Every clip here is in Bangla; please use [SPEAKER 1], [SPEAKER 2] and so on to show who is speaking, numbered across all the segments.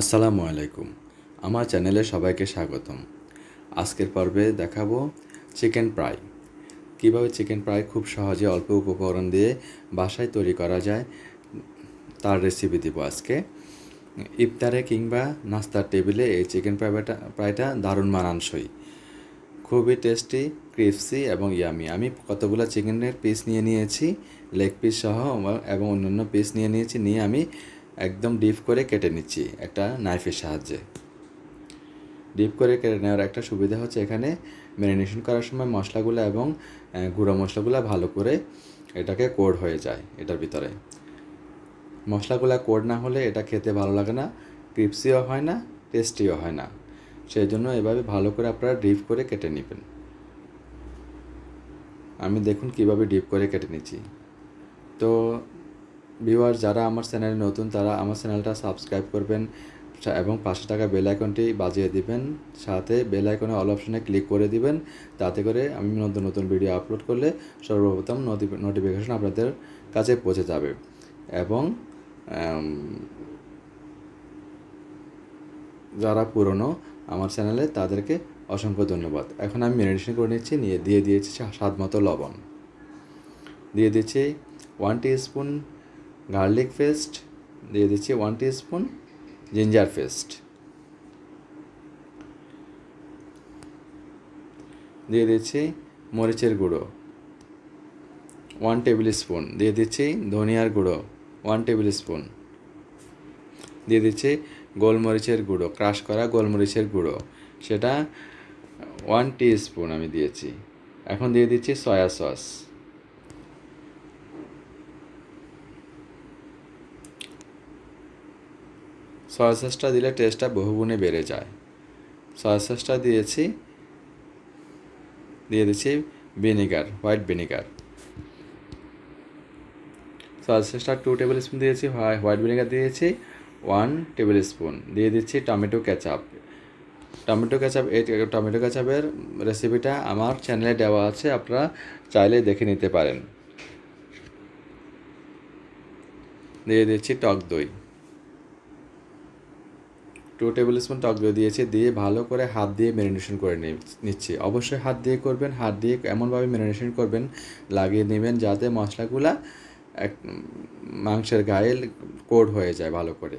[SPEAKER 1] আসসালামু আলাইকুম আমার চ্যানেলে সবাইকে স্বাগতম আজকের পর্বে দেখাবো চিকেন প্রাই কীভাবে চিকেন প্রাই খুব সহজে অল্প উপকরণ দিয়ে বাসায় তৈরি করা যায় তার রেসিপি দিব আজকে ইফতারে কিংবা নাস্তার টেবিলে এই চিকেন প্রাইটা প্রাইটা দারুণ মানানসই খুবই টেস্টি ক্রিপসি এবং ইয়ামি আমি কতগুলো চিকেনের পিস নিয়ে নিয়েছি লেগ পিস সহ এবং অন্যান্য পিস নিয়ে নিয়েছি নিয়ে আমি একদম ডিপ করে কেটে নিচ্ছি একটা নাইফের সাহায্যে ডিপ করে কেটে নেওয়ার একটা সুবিধা হচ্ছে এখানে ম্যারিনেশন করার সময় মশলাগুলো এবং গুঁড়ো মশলাগুলো ভালো করে এটাকে কোড হয়ে যায় এটার ভিতরে মশলাগুলো কোড না হলে এটা খেতে ভালো লাগে না ক্রিপসিও হয় না টেস্টিও হয় না সেই জন্য এভাবে ভালো করে আপনারা ডিপ করে কেটে নেবেন আমি দেখুন কিভাবে ডিপ করে কেটে নিচ্ছি তো ভিউয়ার যারা আমার চ্যানেলে নতুন তারা আমার চ্যানেলটা সাবস্ক্রাইব করবেন এবং পাশে থাকা বেল আইকনটি বাজিয়ে দিবেন সাথে বেল আইকনে অল অপশনে ক্লিক করে দিবেন তাতে করে আমি নতুন নতুন ভিডিও আপলোড করলে সর্বপ্রথম নোটিফিকেশন আপনাদের কাছে পৌঁছে যাবে এবং যারা পুরনো আমার চ্যানেলে তাদেরকে অসংখ্য ধন্যবাদ এখন আমি মেরিনেশন করে নিচ্ছি নিয়ে দিয়ে দিয়েছি স্বাদ মতো লবণ দিয়ে দিচ্ছি one teaspoon garlic paste দিয়ে দিচ্ছি ওয়ান স্পুন জিঞ্জার পেস্ট দিয়ে দিচ্ছি মরিচের গুঁড়ো ওয়ান টেবিল স্পুন দিয়ে দিচ্ছি ধনিয়ার গুঁড়ো ওয়ান টেবিল স্পুন দিয়ে দিচ্ছি গোলমরিচের গুঁড়ো ক্রাশ করা গোলমরিচের গুঁড়ো সেটা ওয়ান স্পুন আমি দিয়েছি এখন দিয়ে দিচ্ছি সয়া সস সয়া সসটা দিলে টেস্টটা বহুগুণে বেড়ে যায় সয়া সসটা দিয়েছি দিয়ে দিচ্ছি ভিনিগার হোয়াইট ভিনিগার সয়া সসটা টু টেবিল স্পুন দিয়েছি হোয়াইট ভিনেগার দিয়েছি ওয়ান টেবিল স্পুন দিয়ে দিচ্ছি টমেটো ক্যাচআপ টমেটো কেচাপ এই টমেটো কেচাপের রেসিপিটা আমার চ্যানেলে দেওয়া আছে আপনারা চাইলে দেখে নিতে পারেন দিয়ে দিচ্ছি টক দই টু টেবিল স্পুন টক দই দিয়েছি দিয়ে ভালো করে হাত দিয়ে ম্যারিনেশন করে নিচ্ছি অবশ্যই হাত দিয়ে করবেন হাত দিয়ে এমনভাবে ম্যারিনেশন করবেন লাগিয়ে নেবেন যাতে মশলাগুলো এক মাংসের গায়ে কোড হয়ে যায় ভালো করে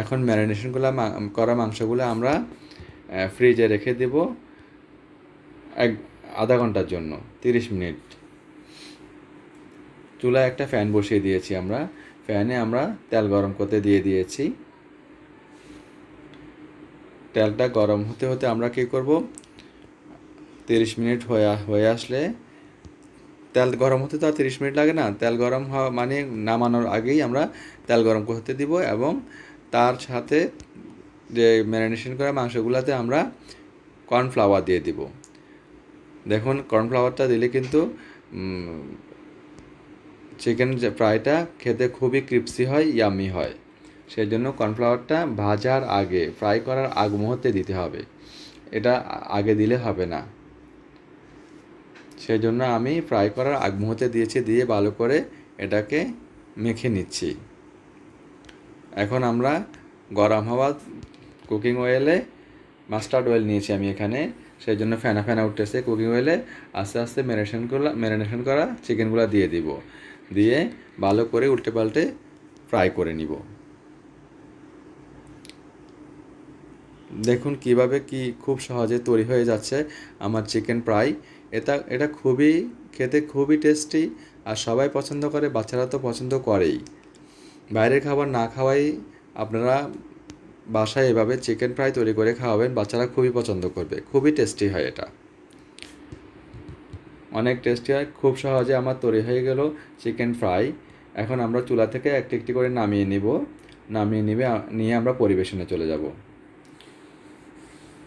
[SPEAKER 1] এখন ম্যারিনেশনগুলো করা মাংসগুলো আমরা ফ্রিজে রেখে দেব এক আধা ঘন্টার জন্য তিরিশ মিনিট চুলায় একটা ফ্যান বসিয়ে দিয়েছি আমরা ফ্যানে আমরা তেল গরম করতে দিয়ে দিয়েছি তেলটা গরম হতে হতে আমরা কী করব তিরিশ মিনিট হয়ে হয়ে আসলে তেল গরম হতে তো আর তিরিশ মিনিট লাগে না তেল গরম হওয়া মানে নামানোর আগেই আমরা তেল গরম করতে দিব এবং তার সাথে যে ম্যারিনেশন করা মাংসগুলোতে আমরা কর্নফ্লাওয়ার দিয়ে দিব দেখুন কর্নফ্লাওয়ারটা দিলে কিন্তু চিকেন ফ্রাইটা খেতে খুবই ক্রিপসি হয় ইয়ামি হয় সেই জন্য কর্নফ্লাওয়ারটা ভাজার আগে ফ্রাই করার আগ মুহূর্তে দিতে হবে এটা আগে দিলে হবে না সেই জন্য আমি ফ্রাই করার আগ মুহূর্তে দিয়েছি দিয়ে ভালো করে এটাকে মেখে নিচ্ছি এখন আমরা গরম হওয়া কুকিং অয়েলে মাস্টার্ড অয়েল নিয়েছি আমি এখানে সেই জন্য ফ্যানা ফ্যানা উঠতেছে কুকিং অয়েলে আস্তে আস্তে ম্যারিনেশন করা ম্যারিনেশন করা চিকেনগুলো দিয়ে দিব দিয়ে ভালো করে উল্টে পাল্টে ফ্রাই করে নিব দেখুন কিভাবে কি খুব সহজে তৈরি হয়ে যাচ্ছে আমার চিকেন ফ্রাই এটা এটা খুবই খেতে খুবই টেস্টি আর সবাই পছন্দ করে বাচ্চারা তো পছন্দ করেই বাইরের খাবার না খাওয়াই আপনারা বাসায় এভাবে চিকেন ফ্রাই তৈরি করে খাওয়াবেন বাচ্চারা খুবই পছন্দ করবে খুবই টেস্টি হয় এটা অনেক টেস্টি হয় খুব সহজে আমার তৈরি হয়ে গেল চিকেন ফ্রাই এখন আমরা চুলা থেকে একটি একটি করে নামিয়ে নিব নামিয়ে নিবে নিয়ে আমরা পরিবেশনে চলে যাব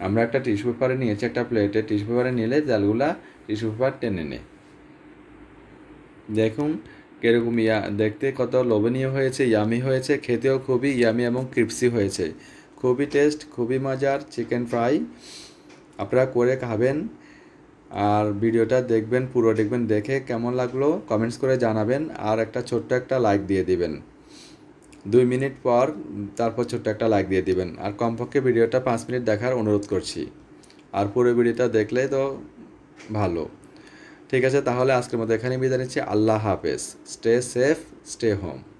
[SPEAKER 1] আমরা একটা টিস্যু পেপারে নিয়েছি একটা প্লেটে টিস্যু পেপারে নিলে জালগুলা টিস্যু পেপার টেনে নে দেখুন কীরকম ইয়া দেখতে কত লোভনীয় হয়েছে ইয়ামি হয়েছে খেতেও খুবই ইয়ামি এবং ক্রিপসি হয়েছে খুবই টেস্ট খুবই মজার চিকেন ফ্রাই আপনারা করে খাবেন আর ভিডিওটা দেখবেন পুরো দেখবেন দেখে কেমন লাগলো কমেন্টস করে জানাবেন আর একটা ছোট্ট একটা লাইক দিয়ে দিবেন দুই মিনিট পর তারপর ছোট্ট একটা লাইক দিয়ে দিবেন আর কমপক্ষে ভিডিওটা পাঁচ মিনিট দেখার অনুরোধ করছি আর পুরো ভিডিওটা দেখলে তো ভালো ঠিক আছে তাহলে আজকের মতো এখানে বিদায় নিচ্ছি আল্লাহ হাফেজ স্টে সেফ স্টে হোম